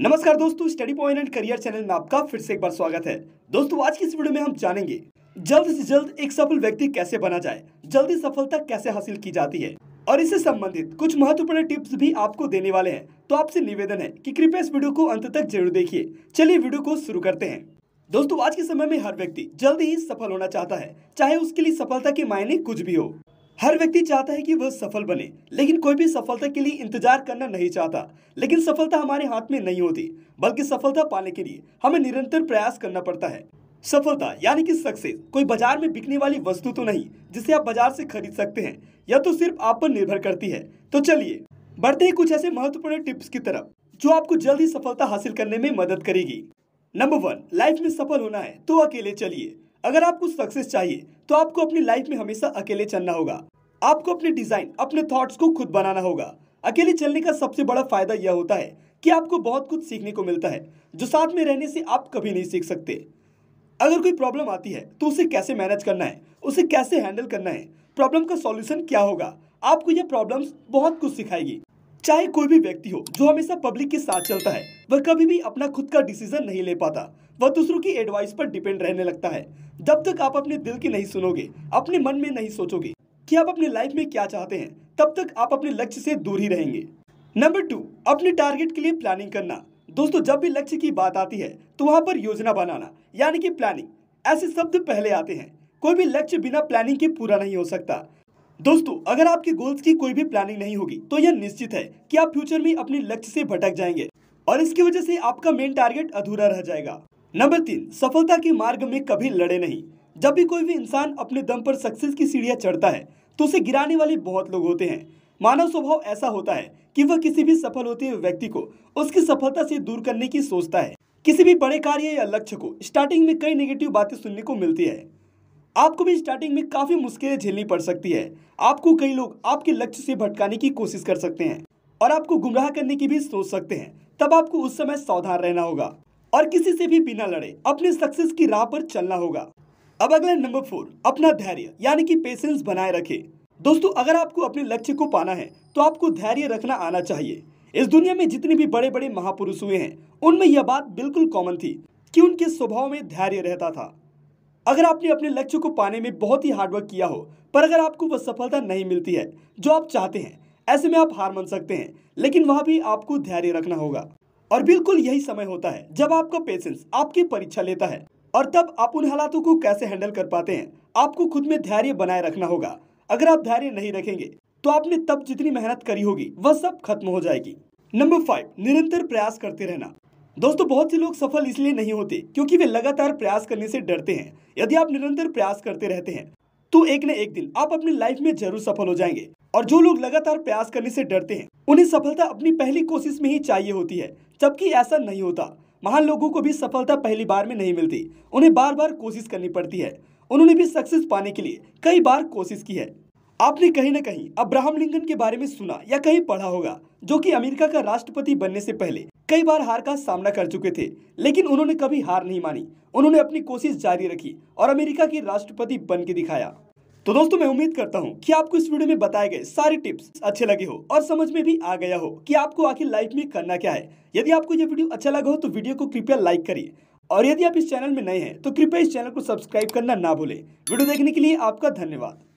नमस्कार दोस्तों study point and career channel में आपका फिर से एक बार स्वागत है दोस्तों आज की इस वीडियो में हम जानेंगे जल्द से जल्द एक सफल व्यक्ति कैसे बना जाए जल्दी सफलता कैसे हासिल की जाती है और इससे संबंधित कुछ महत्वपूर्ण टिप्स भी आपको देने वाले हैं तो आपसे निवेदन है की कृपया इस वीडियो को अंत तक जरूर देखिए चलिए वीडियो को शुरू करते हैं दोस्तों आज के समय में हर व्यक्ति जल्दी ही सफल होना चाहता है चाहे उसके लिए सफलता के मायने कुछ भी हो हर व्यक्ति चाहता है कि वह सफल बने लेकिन कोई भी सफलता के लिए इंतजार करना नहीं चाहता लेकिन सफलता हमारे हाथ में नहीं होती बल्कि सफलता पाने के लिए हमें निरंतर प्रयास करना पड़ता है सफलता यानी कि सक्सेस कोई बाजार में बिकने वाली वस्तु तो नहीं जिसे आप बाजार से खरीद सकते हैं या तो सिर्फ आप पर निर्भर करती है तो चलिए बढ़ते ही कुछ ऐसे महत्वपूर्ण टिप्स की तरफ जो आपको जल्द ही सफलता हासिल करने में मदद करेगी नंबर वन लाइफ में सफल होना है तो अकेले चलिए अगर आपको सक्सेस चाहिए तो आपको अपनी लाइफ में हमेशा अकेले चलना होगा आपको अपने डिजाइन अपने थॉट्स को खुद बनाना होगा अकेले चलने का सबसे बड़ा फायदा यह होता है कि आपको बहुत कुछ सीखने को मिलता है जो साथ में रहने से आप कभी नहीं सीख सकते अगर कोई प्रॉब्लम आती है तो उसे कैसे मैनेज करना है उसे कैसे हैंडल करना है प्रॉब्लम का सॉल्यूशन क्या होगा आपको यह प्रॉब्लम्स बहुत कुछ सिखाएगी चाहे कोई भी व्यक्ति हो जो हमेशा पब्लिक के साथ चलता है वह कभी भी अपना खुद का डिसीजन नहीं ले पाता वह दूसरों की एडवाइस पर डिपेंड रहने लगता है जब तक आप अपने दिल की नहीं सुनोगे अपने मन में नहीं सोचोगे कि आप अपने लाइफ में क्या चाहते हैं तब तक आप अपने लक्ष्य से दूर ही रहेंगे नंबर टू अपने टारगेट के लिए प्लानिंग करना दोस्तों जब भी लक्ष्य की बात आती है तो वहाँ पर योजना बनाना यानी कि प्लानिंग ऐसे शब्द पहले आते हैं कोई भी लक्ष्य बिना प्लानिंग के पूरा नहीं हो सकता दोस्तों अगर आपके गोल्स की कोई भी प्लानिंग नहीं होगी तो यह निश्चित है कि आप फ्यूचर में अपने लक्ष्य से भटक जाएंगे और इसकी वजह से आपका मेन टारगेट अधूरा रह जाएगा नंबर तीन सफलता के मार्ग में कभी लड़े नहीं जब भी कोई भी इंसान अपने दम पर सक्सेस की सीढ़ियां चढ़ता है तो उसे गिराने वाले बहुत लोग होते हैं मानव स्वभाव ऐसा होता है कि वह किसी भी सफल होते हुए व्यक्ति को उसकी सफलता से दूर करने की सोचता है किसी भी बड़े कार्य या लक्ष्य को स्टार्टिंग में कई नेगेटिव बातें सुनने को मिलती है आपको भी स्टार्टिंग में काफी मुश्किलें झेलनी पड़ सकती है आपको कई लोग आपके लक्ष्य से भटकाने की कोशिश कर सकते हैं और आपको गुमराह करने की भी सोच सकते हैं तब आपको उस समय सावधान रहना होगा और किसी से भी बिना लड़े अपने सक्सेस की राह पर चलना होगा अब अगला नंबर फोर अपना धैर्य यानी कि पेशेंस बनाए रखें दोस्तों अगर आपको अपने लक्ष्य को पाना है तो आपको धैर्य रखना आना चाहिए इस दुनिया में जितने भी बड़े बड़े महापुरुष हुए हैं उनमें यह बात बिल्कुल कॉमन थी कि उनके स्वभाव में धैर्य रहता था अगर आपने अपने लक्ष्य को पाने में बहुत ही हार्डवर्क किया हो पर अगर आपको वह सफलता नहीं मिलती है जो आप चाहते हैं ऐसे में आप हार मन सकते हैं लेकिन वहां भी आपको धैर्य रखना होगा और बिल्कुल यही समय होता है जब आपका पेशेंस आपकी परीक्षा लेता है और तब आप उन हालातों को कैसे हैंडल कर पाते हैं आपको खुद में धैर्य बनाए रखना होगा अगर आप धैर्य नहीं रखेंगे तो आपने तब जितनी मेहनत करी होगी वह सब खत्म हो जाएगी नंबर फाइव निरंतर प्रयास करते रहना दोस्तों बहुत से लोग सफल इसलिए नहीं होते क्योंकि वे लगातार प्रयास करने से डरते हैं यदि आप निरंतर प्रयास करते रहते हैं तो एक न एक दिन आप अपनी लाइफ में जरूर सफल हो जाएंगे और जो लोग लगातार प्रयास करने से डरते हैं उन्हें सफलता अपनी पहली कोशिश में ही चाहिए होती है जबकि ऐसा नहीं होता महान लोगों को भी सफलता पहली बार में नहीं मिलती उन्हें बार बार कोशिश करनी पड़ती है उन्होंने भी सक्सेस पाने के लिए कई बार कोशिश की है आपने कहीं ना कहीं अब्राहम लिंकन के बारे में सुना या कहीं पढ़ा होगा जो कि अमेरिका का राष्ट्रपति बनने से पहले कई बार हार का सामना कर चुके थे लेकिन उन्होंने कभी हार नहीं मानी उन्होंने अपनी कोशिश जारी रखी और अमेरिका के राष्ट्रपति बन के दिखाया तो दोस्तों मैं उम्मीद करता हूँ कि आपको इस वीडियो में बताए गए सारे टिप्स अच्छे लगे हो और समझ में भी आ गया हो कि आपको आखिर लाइफ में करना क्या है यदि आपको ये वीडियो अच्छा लगा हो तो वीडियो को कृपया लाइक करिए और यदि आप इस चैनल में नए हैं तो कृपया इस चैनल को सब्सक्राइब करना ना भूलें वीडियो देखने के लिए आपका धन्यवाद